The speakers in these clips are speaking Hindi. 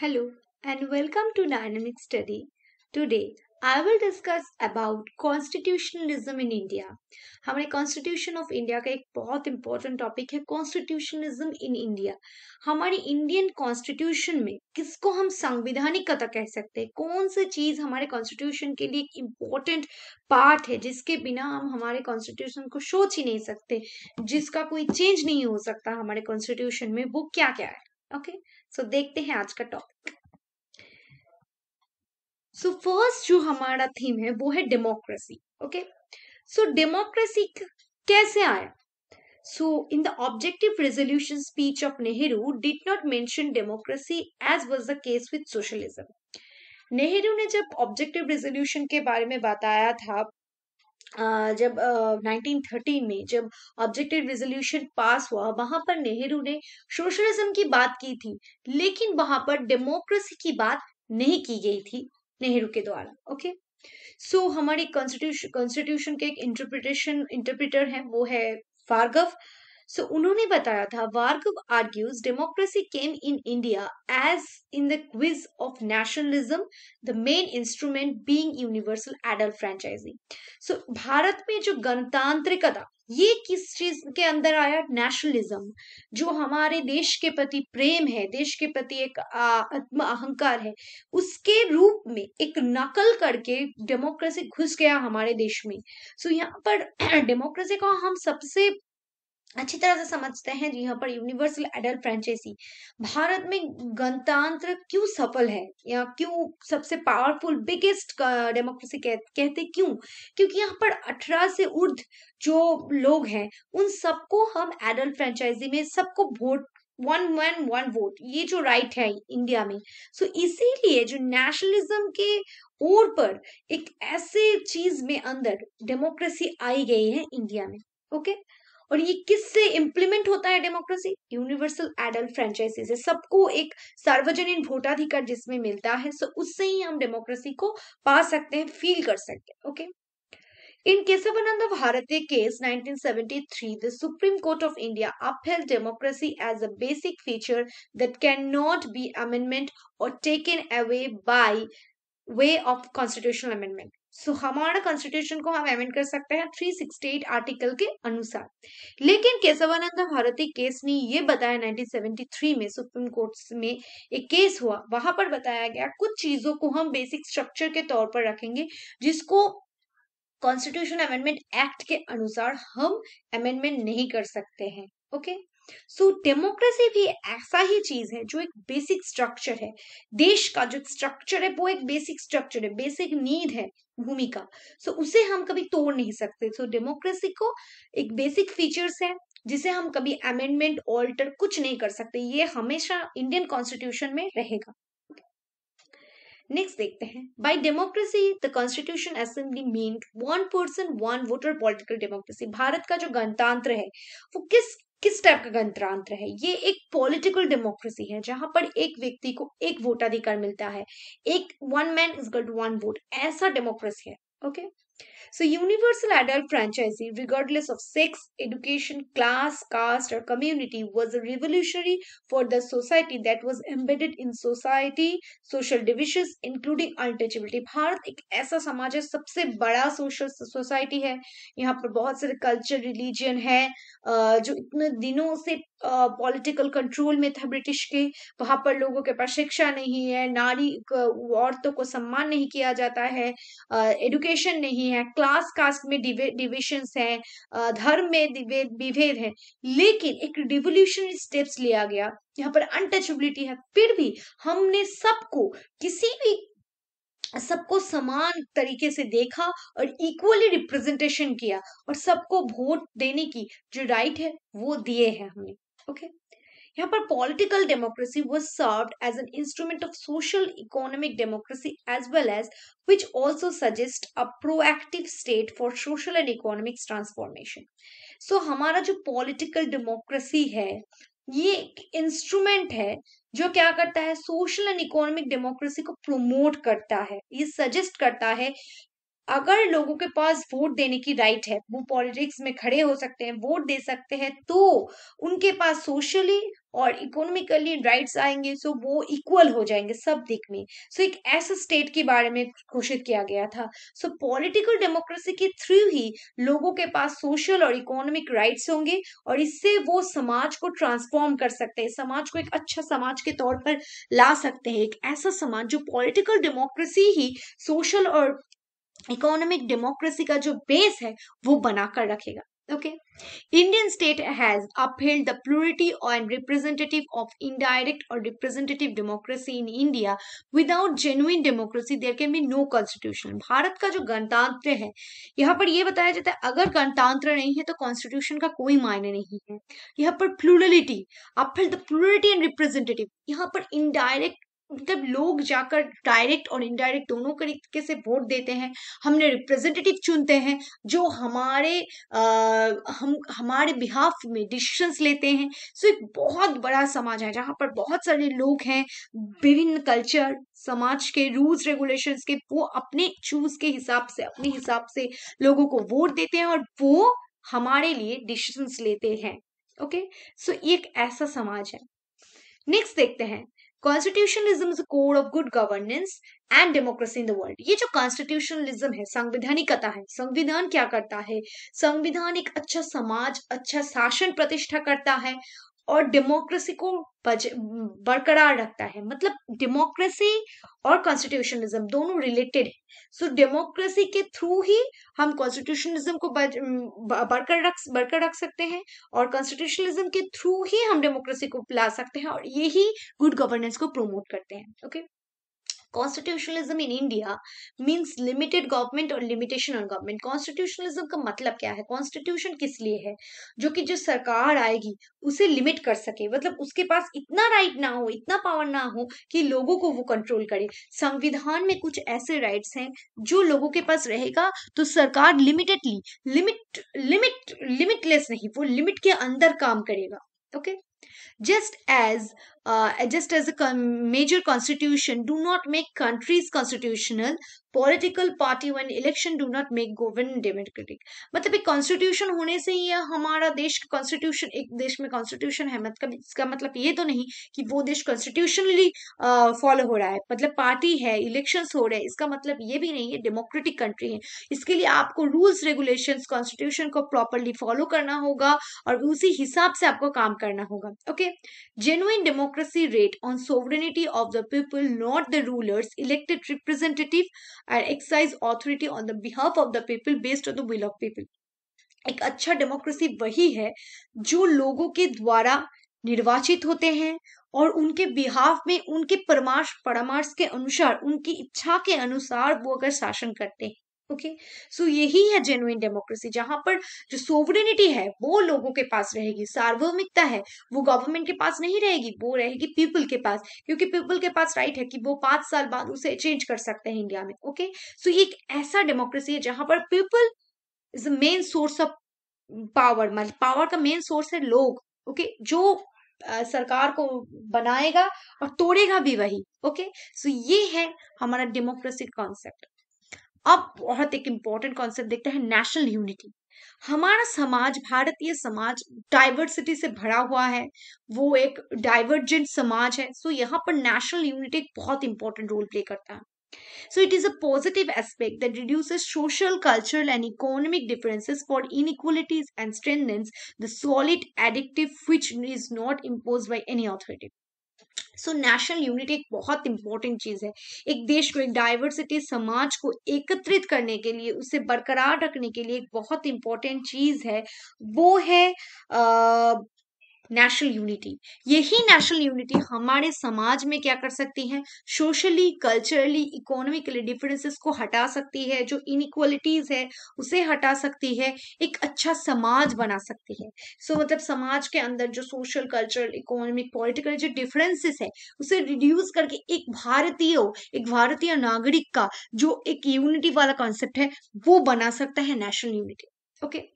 Hello and welcome to Dynamic Study. Today I will discuss about constitutionalism in India. हमारे constitution of India का एक बहुत important topic है constitutionalism in India. हमारी Indian constitution में किसको हम संविधानिकता कह सकते हैं कौन सी चीज हमारे constitution के लिए एक important part है जिसके बिना हम हमारे constitution को सोच ही नहीं सकते जिसका कोई change नहीं हो सकता हमारे constitution में वो क्या क्या है ओके okay? सो देखते हैं आज का टॉपिक सो फर्स्ट जो हमारा थीम है वो है डेमोक्रेसी ओके सो डेमोक्रेसी कैसे आया so in the objective resolution speech of Nehru did not mention democracy as was the case with socialism Nehru ने जब ऑब्जेक्टिव रेजोल्यूशन के बारे में बताया था जब 1913 में जब ऑब्जेक्टिव रेजोल्यूशन पास हुआ वहां पर नेहरू ने सोशलिज्म की बात की थी लेकिन वहां पर डेमोक्रेसी की बात नहीं की गई थी नेहरू के द्वारा ओके सो हमारी हमारे कॉन्स्टिट्यूशन कॉन्स्टिट्यूशन के एक इंटरप्रिटेशन इंटरप्रिटर है वो है फार्गव सो उन्होंने बताया था वार्कव argues democracy came in India as in the guise of nationalism the main instrument being universal adult franchise so Bharat में जो गणतांत्रिकता ये किस चीज के अंदर आया नेशनलिज्म जो हमारे देश के प्रति प्रेम है देश के प्रति एक आत्म अहंकार है उसके रूप में एक नकल करके डेमोक्रेसी घुस गया हमारे देश में सो so, यहाँ पर डेमोक्रेसी को हम सबसे अच्छी तरह से समझते हैं यहाँ पर यूनिवर्सल एडल्ट फ्रेंचाइजी भारत में गणतंत्र क्यों सफल है या क्यों सबसे पावरफुल बिगेस्ट डेमोक्रेसी कह, कहते क्यों क्योंकि यहाँ पर अठारह से उर्ध जो लोग हैं उन सबको हम एडल्ट फ्रेंचाइजी में सबको vote one one one vote ये जो राइट है इंडिया में सो so इसीलिए जो नेशनलिज्म के ओर पर एक ऐसे चीज में अंदर डेमोक्रेसी आई गई है इंडिया में ओके okay? और ये किससे इंप्लीमेंट होता है डेमोक्रेसी यूनिवर्सल एडल्ट फ्रेंचाइजी से सबको एक सार्वजनिक वोटाधिकार जिसमें मिलता है सो उससे ही हम डेमोक्रेसी को पा सकते हैं फील कर सकते हैं okay in Kesavananda Bharati case 1973 the supreme court of India upheld democracy as a basic feature that can not be amendment और taken away by way of constitutional amendment so हमारा कॉन्स्टिट्यूशन को हम अमेंड कर सकते हैं 368 आर्टिकल के अनुसार लेकिन केशवानंद भारती केस ने ये बताया 1973 में सुप्रीम कोर्ट में एक केस हुआ वहां पर बताया गया कुछ चीजों को हम बेसिक स्ट्रक्चर के तौर पर रखेंगे जिसको कॉन्स्टिट्यूशन अमेंडमेंट एक्ट के अनुसार हम अमेंडमेंट नहीं कर सकते हैं okay okay? So so, democracy भी ऐसा ही चीज है जो एक बेसिक स्ट्रक्चर है देश का जो स्ट्रक्चर है वो एक बेसिक स्ट्रक्चर है बेसिक नीड है भूमि का सो so, उसे हम कभी तोड़ नहीं सकते सो so, डेमोक्रेसी को एक बेसिक फीचर्स है जिसे हम कभी अमेंडमेंट ऑल्टर कुछ नहीं कर सकते ये हमेशा इंडियन कॉन्स्टिट्यूशन में रहेगा नेक्स्ट देखते हैं by democracy the constitution assembly mean one person one voter political democracy Bharat का जो गणतंत्र है वो किस किस टाइप का गणतंत्र है ये एक पॉलिटिकल डेमोक्रेसी है जहां पर एक व्यक्ति को एक वोटाधिकार मिलता है एक one man is got one vote ऐसा डेमोक्रेसी है okay So, universal adult franchisee, regardless of sex, education, class, caste, or community, was a revolutionary for the society that was embedded in society social divisions, including untouchability. Bharat एक ऐसा समाज है सबसे बड़ा सोशल सोसाइटी है यहाँ पर बहुत सारे कल्चर रिलीजन है जो इतने दिनों से पॉलिटिकल कंट्रोल में था ब्रिटिश के वहां पर लोगों के पास शिक्षा नहीं है नारी औरतों को सम्मान नहीं किया जाता है एजुकेशन नहीं है क्लास कास्ट में डिविशन है धर्म में विभेद है लेकिन एक रिवोल्यूशनरी स्टेप्स लिया गया यहाँ पर अनटचेबिलिटी है फिर भी हमने सबको किसी भी सबको समान तरीके से देखा और इक्वली रिप्रेजेंटेशन किया और सबको वोट देने की जो राइट है वो दिए है हमने ओके okay? यहाँ पर political democracy was serve as an instrument of social economic democracy as well as which also suggest a proactive state for social and economics transformation so हमारा जो पॉलिटिकल डेमोक्रेसी है ये एक इंस्ट्रूमेंट है जो क्या करता है सोशल एंड इकोनॉमिक डेमोक्रेसी को प्रमोट करता है ये सजेस्ट करता है अगर लोगों के पास वोट देने की राइट है वो पॉलिटिक्स में खड़े हो सकते हैं वोट दे सकते हैं तो उनके पास सोशली और इकोनॉमिकली राइट्स आएंगे सो वो इक्वल हो जाएंगे सब दिख में सो एक ऐसे स्टेट के बारे में घोषित किया गया था सो पॉलिटिकल डेमोक्रेसी के थ्रू ही लोगों के पास सोशल और इकोनॉमिक राइट्स होंगे और इससे वो समाज को ट्रांसफॉर्म कर सकते हैं समाज को एक अच्छा समाज के तौर पर ला सकते हैं एक ऐसा समाज जो पॉलिटिकल डेमोक्रेसी ही सोशल और इकोनॉमिक डेमोक्रेसी का जो बेस है वो बनाकर रखेगा okay Indian state has upheld the plurality and representative of indirect और representative democracy in India without genuine democracy there can be no constitution Bharat का जो गणतंत्र है यहाँ पर यह बताया जाता है अगर गणतंत्र नहीं है तो कॉन्स्टिट्यूशन का कोई मायने नहीं है यहाँ पर plurality upheld the plurality and representative यहाँ पर इनडायरेक्ट जब लोग जाकर डायरेक्ट और इनडायरेक्ट दोनों तरीके से वोट देते हैं हमने रिप्रेजेंटेटिव चुनते हैं जो हमारे आ, हम हमारे बिहाफ में डिसीशंस लेते हैं सो एक बहुत बड़ा समाज है जहाँ पर बहुत सारे लोग हैं विभिन्न कल्चर समाज के रूल्स रेगुलेशंस के वो अपने चूज के हिसाब से अपने हिसाब से लोगों को वोट देते हैं और वो हमारे लिए डिसीशंस लेते हैं ओके सो ये एक ऐसा समाज है नेक्स्ट देखते हैं constitutionalism is code of good governance and democracy in the world ये जो कॉन्स्टिट्यूशनलिज्म है संविधानिकता है संविधान क्या करता है संविधान एक अच्छा समाज अच्छा शासन प्रतिष्ठा करता है और डेमोक्रेसी को बरकरार रखता है मतलब डेमोक्रेसी और कॉन्स्टिट्यूशनलिज्म दोनों रिलेटेड है सो so, डेमोक्रेसी के थ्रू ही हम कॉन्स्टिट्यूशनलिज्म को बरकर रख बरकर रख सकते हैं और कॉन्स्टिट्यूशनलिज्म के थ्रू ही हम डेमोक्रेसी को ला सकते हैं और यही गुड गवर्नेंस को प्रोमोट करते हैं okay okay? Constitutionalism in India means limited government और लिमिटेशन ऑन गवर्नमेंट कॉन्स्टिट्यूशनलिज्म का मतलब क्या है कॉन्स्टिट्यूशन किस लिए है जो कि जो सरकार आएगी उसे लिमिट कर सके मतलब उसके पास इतना राइट ना हो इतना पावर ना हो कि लोगों को वो कंट्रोल करे संविधान में कुछ ऐसे राइट्स हैं जो लोगों के पास रहेगा तो सरकार लिमिटेडली लिमिट लिमिट लिमिटलेस नहीं वो लिमिट के अंदर काम करेगा okay just as uh, just as a con- major constitution do not make countries constitutional political party one election do not make govern democratic मतलब एक कॉन्स्टिट्यूशन होने से ही हमारा देश कॉन्स्टिट्यूशन एक देश में कॉन्स्टिट्यूशन है मतलब इसका मतलब ये तो नहीं कि वो देश कॉन्स्टिट्यूशनली फॉलो uh, हो रहा है मतलब पार्टी है इलेक्शन हो रहे हैं इसका मतलब ये भी नहीं है डेमोक्रेटिक कंट्री है इसके लिए आपको रूल्स रेगुलेशन कॉन्स्टिट्यूशन को प्रॉपरली फॉलो करना होगा और उसी हिसाब से आपको काम करना होगा okay genuine democrat democracy rate on sovereignty of the people, not the rulers, elected representative and exercise authority on the behalf of the people based on the will of people. एक अच्छा डेमोक्रेसी वही है जो लोगों के द्वारा निर्वाचित होते हैं और उनके बिहाफ में उनके परमार्श परामर्श के अनुसार उनकी इच्छा के अनुसार वो अगर शासन करते हैं ओके okay? सो so, यही है जेनुइन डेमोक्रेसी जहां पर जो सोवरेनिटी है वो लोगों के पास रहेगी सार्वभौमिकता है वो गवर्नमेंट के पास नहीं रहेगी वो रहेगी पीपल के पास क्योंकि पीपल के पास राइट है कि वो पांच साल बाद उसे चेंज कर सकते हैं इंडिया में ओके okay? सो so, ये एक ऐसा डेमोक्रेसी है जहां पर people is a main source of power मतलब पावर का मेन सोर्स है लोग ओके okay? जो आ, सरकार को बनाएगा और तोड़ेगा भी वही ओके सो so, ये है हमारा डेमोक्रेसी कॉन्सेप्ट अब बहुत एक इम्पॉर्टेंट कॉन्सेप्ट देखते हैं नेशनल यूनिटी हमारा समाज भारतीय समाज डाइवर्सिटी से भरा हुआ है वो एक डाइवर्जेंट समाज है सो so यहाँ पर नेशनल यूनिटी एक बहुत इंपॉर्टेंट रोल प्ले करता है So it is a positive aspect that reduces social, cultural, and economic differences for inequalities and strengthens the solid additive which is not imposed by any authority. So national unity एक बहुत इंपॉर्टेंट चीज है एक देश को एक डाइवर्सिटी समाज को एकत्रित करने के लिए उसे बरकरार रखने के लिए एक बहुत इंपॉर्टेंट चीज है वो है नेशनल यूनिटी यही नेशनल यूनिटी हमारे समाज में क्या कर सकती है सोशली कल्चरली इकोनॉमिकली डिफरेंसेस को हटा सकती है जो इनक्वलिटीज है उसे हटा सकती है एक अच्छा समाज बना सकती है सो so, मतलब समाज के अंदर जो सोशल कल्चरल इकोनॉमिक पॉलिटिकल जो डिफरेंसेस है उसे रिड्यूस करके एक भारतीय एक भारतीय नागरिक का जो एक यूनिटी वाला कॉन्सेप्ट है वो बना सकता है national unity okay okay?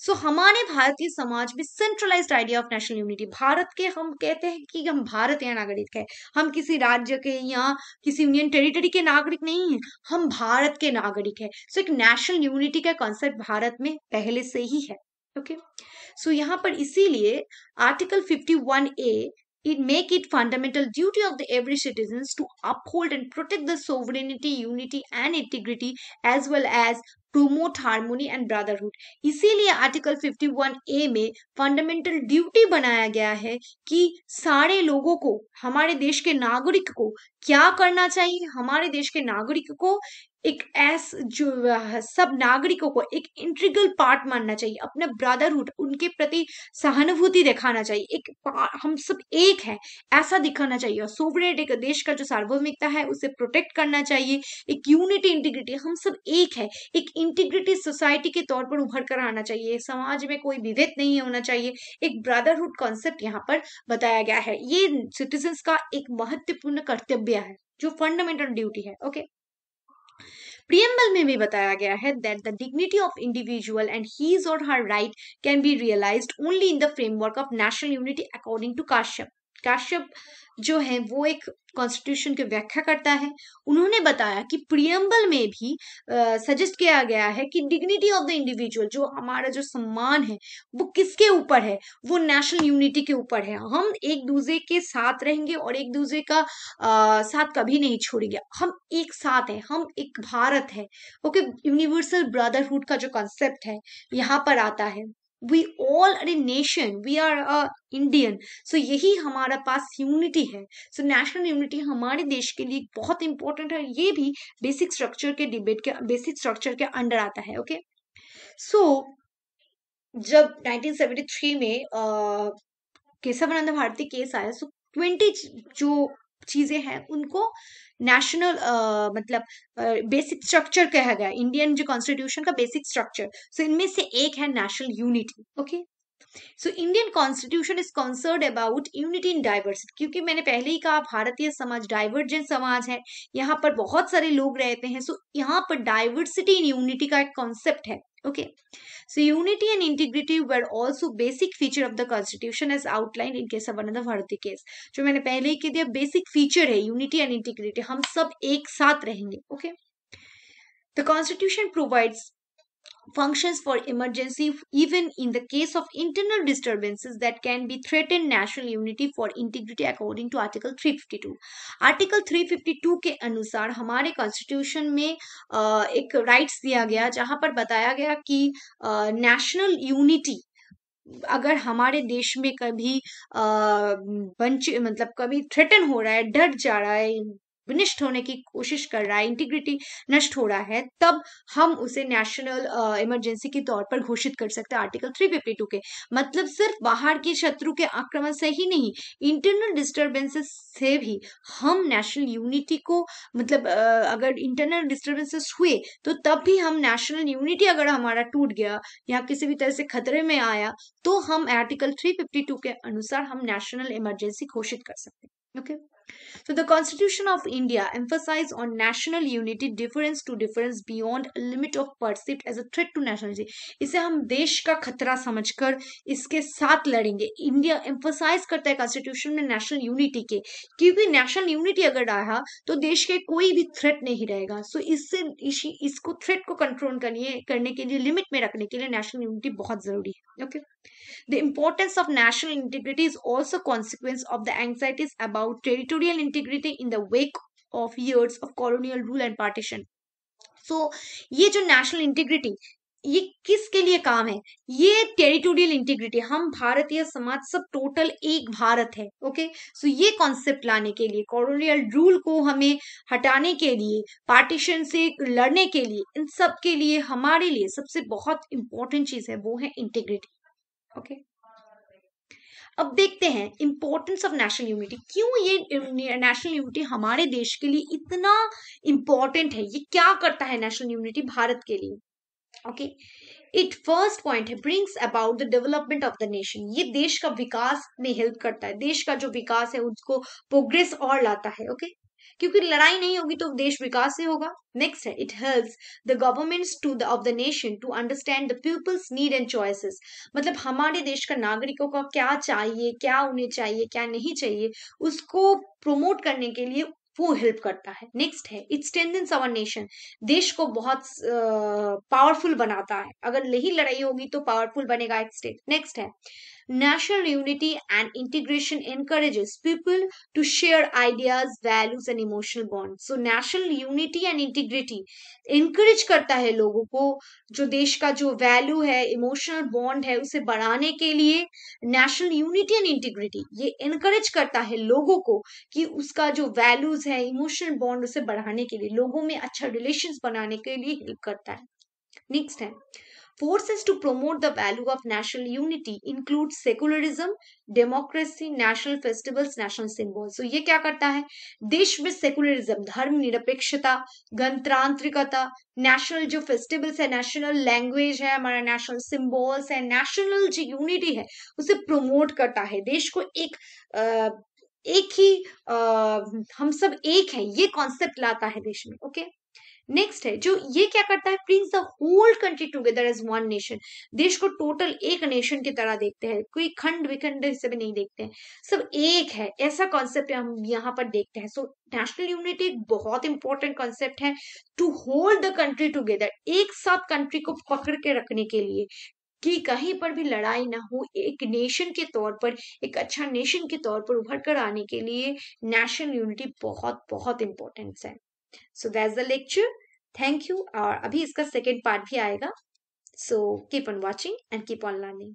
So so, हमारे भारतीय समाज में centralise idea of national unity Bharat के हम कहते हैं कि हम भारत या नागरिक है हम किसी राज्य के या किसी यूनियन टेरिटरी के नागरिक नहीं है हम भारत के नागरिक है सो so, एक नेशनल यूनिटी का कॉन्सेप्ट भारत में पहले से ही है ओके okay? सो so, यहाँ पर इसीलिए article fifty one A it make it fundamental duty of the every citizen to uphold and protect the sovereignty unity and integrity as well as promote harmony and brotherhood इसीलिए आर्टिकल 51 ए में फंडामेंटल ड्यूटी बनाया गया है कि सारे लोगों को हमारे देश के नागरिक को क्या करना चाहिए हमारे देश के नागरिक को एक ऐस जो सब नागरिकों को एक इंट्रीगल पार्ट मानना चाहिए अपना ब्रदरहुड उनके प्रति सहानुभूति दिखाना चाहिए एक हम सब एक है ऐसा दिखाना चाहिए और सोवरेट एक देश का जो सार्वभौमिकता है उसे प्रोटेक्ट करना चाहिए एक यूनिटी इंटीग्रिटी हम सब एक है एक इंटीग्रिटी सोसाइटी के तौर पर उभर कर आना चाहिए समाज में कोई विभेद नहीं होना चाहिए एक ब्रदरहुड कॉन्सेप्ट यहाँ पर बताया गया है ये सिटीजन का एक महत्वपूर्ण कर्तव्य है जो फंडामेंटल ड्यूटी है ओके प्रियम्बल में भी बताया गया है that the dignity of individual and his और her right can be realised only in the framework of national unity according to Kashyap Kashyap जो है वो एक कॉन्स्टिट्यूशन की व्याख्या करता है उन्होंने बताया कि प्रियम्बल में भी सजेस्ट uh, किया गया है कि डिग्निटी ऑफ द इंडिविजुअल जो हमारा जो सम्मान है वो किसके ऊपर है वो नेशनल यूनिटी के ऊपर है हम एक दूसरे के साथ रहेंगे और एक दूसरे का uh, साथ कभी नहीं छोड़ेंगे हम एक साथ हैं हम एक भारत है ओके यूनिवर्सल ब्रदरहुड का जो कॉन्सेप्ट है यहाँ पर आता है we all are nation we are a Indian so यही हमारा पास यूनिटी है सो नेशनल यूनिटी हमारे देश के लिए बहुत इंपॉर्टेंट है ये भी बेसिक स्ट्रक्चर के डिबेट के बेसिक स्ट्रक्चर के अंडर आता है ओके okay? सो so, जब 1973 में अः केशवानंद भारती केस आया सो so ट्वेंटी जो चीज़ें हैं उनको नेशनल uh, मतलब बेसिक uh, स्ट्रक्चर कहा गया इंडियन जो कॉन्स्टिट्यूशन का बेसिक स्ट्रक्चर सो इनमें से एक है national unity okay so Indian constitution is concerned about unity in diversity क्योंकि मैंने पहले ही कहा भारतीय समाज डाइवर्जेंट समाज है यहाँ पर बहुत सारे लोग रहते हैं सो so यहाँ पर डाइवर्सिटी इन यूनिटी का एक कॉन्सेप्ट है Okay, so unity and integrity were also basic feature of the constitution as outlined in case of another Bharati case. jo maine pehle hi keh diya basic feature hai unity and integrity. hum sab ek sath rahenge Okay. The constitution provides functions for emergency even in the case of internal disturbances that can be threatened national unity for integrity according to article 352 article 352 ke anusar hamare constitution mein uh, ek rights diya gaya jahan par bataya gaya ki uh, national unity अगर हमारे देश में कभी अः मतलब कभी थ्रेटन हो रहा है डर जा रहा है विनिष्ठ होने की कोशिश कर रहा है इंटीग्रिटी नष्ट हो रहा है तब हम उसे नेशनल इमरजेंसी के तौर पर घोषित कर सकते हैं आर्टिकल 352 के मतलब सिर्फ बाहर के शत्रु के आक्रमण से ही नहीं इंटरनल डिस्टर्बेंसेस से भी हम नेशनल यूनिटी को मतलब अगर इंटरनल डिस्टर्बेंसेस हुए तो तब भी हम नेशनल यूनिटी अगर हमारा टूट गया या किसी भी तरह से खतरे में आया तो हम आर्टिकल टू के अनुसार हम नेशनल इमरजेंसी घोषित कर सकते हैं okay okay? So the Constitution of India emphasized on national unity, difference to difference beyond a limit of perceived as a threat to nationality. इसे हम देश का खतरा समझकर इसके साथ लड़ेंगे India एम्फोसाइज करता है Constitution में national unity के क्योंकि national unity अगर आया तो देश के कोई भी threat नहीं रहेगा so इससे इस, इसको threat को control करने करने के लिए limit में रखने के लिए national unity बहुत जरूरी है Okay. The importance of national integrity is also consequence of the anxieties about territory. territorial integrity in the wake of years of colonial rule and partition so, ye jo national integrity ये किसके लिए काम है ये टेरिटोरियल इंटीग्रिटी हम भारतीय समाज सब टोटल एक भारत है ओके सो ये कॉन्सेप्ट लाने के लिए कॉलोनियल रूल को हमें हटाने के लिए पार्टीशन से लड़ने के लिए इन सब के लिए हमारे लिए सबसे बहुत इंपॉर्टेंट चीज है वो है इंटीग्रिटी ओके okay? अब देखते हैं इम्पोर्टेंस ऑफ नेशनल यूनिटी क्यों ये नेशनल यूनिटी हमारे देश के लिए इतना इम्पोर्टेंट है ये क्या करता है नेशनल यूनिटी भारत के लिए ओके इट फर्स्ट पॉइंट है brings about the development of the nation ये देश का विकास में हेल्प करता है देश का जो विकास है उसको प्रोग्रेस और लाता है ओके okay? क्योंकि लड़ाई नहीं होगी तो देश विकास से होगा नेक्स्ट है it helps the governments to the of the nation to understand the people's need and choices मतलब हमारे देश का नागरिकों का क्या चाहिए क्या उन्हें चाहिए क्या नहीं चाहिए उसको प्रमोट करने के लिए वो हेल्प करता है नेक्स्ट है इट स्ट्रेंथन्स अवर नेशन देश को बहुत पावरफुल uh, बनाता है अगर नहीं लड़ाई होगी तो पावरफुल बनेगा एक स्टेट नेक्स्ट है National unity and integration encourages people to share ideas, values and emotional bonds. So national unity and integrity encourage करता है लोगों को जो देश का जो वैल्यू है इमोशनल बॉन्ड है उसे बढ़ाने के लिए नेशनल यूनिटी एंड इंटीग्रिटी ये इनकरेज करता है लोगों को कि उसका जो वैल्यूज है इमोशनल बॉन्ड उसे बढ़ाने के लिए लोगों में अच्छा रिलेशन बनाने के लिए हेल्प करता है नेक्स्ट है Forces to promote the value of national unity include secularism, democracy, national festivals, national symbols. So ये क्या करता है देश में सेकुलरिज्म धर्म निरपेक्षता गणतांत्रिकता नेशनल जो फेस्टिवल्स है नेशनल लैंग्वेज है हमारा नेशनल सिंबल्स है नेशनल जो यूनिटी है उसे प्रमोट करता है देश को एक आ, एक ही आ, हम सब एक हैं ये कॉन्सेप्ट लाता है देश में ओके okay? नेक्स्ट है जो ये क्या करता है brings the whole country together as one nation देश को टोटल एक नेशन की तरह देखते हैं कोई खंड विखंड से भी नहीं देखते हैं सब एक है ऐसा कॉन्सेप्ट हम यहाँ पर देखते हैं सो नेशनल यूनिटी एक बहुत इंपॉर्टेंट कॉन्सेप्ट है to hold the country together एक साथ कंट्री को पकड़ के रखने के लिए कि कहीं पर भी लड़ाई ना हो एक नेशन के तौर पर एक अच्छा नेशन के तौर पर उभर कर आने के लिए नेशनल यूनिटी बहुत बहुत इंपॉर्टेंट है so that the lecture thank you और अभी इसका सेकेंड पार्ट भी आएगा so keep on watching and keep on learning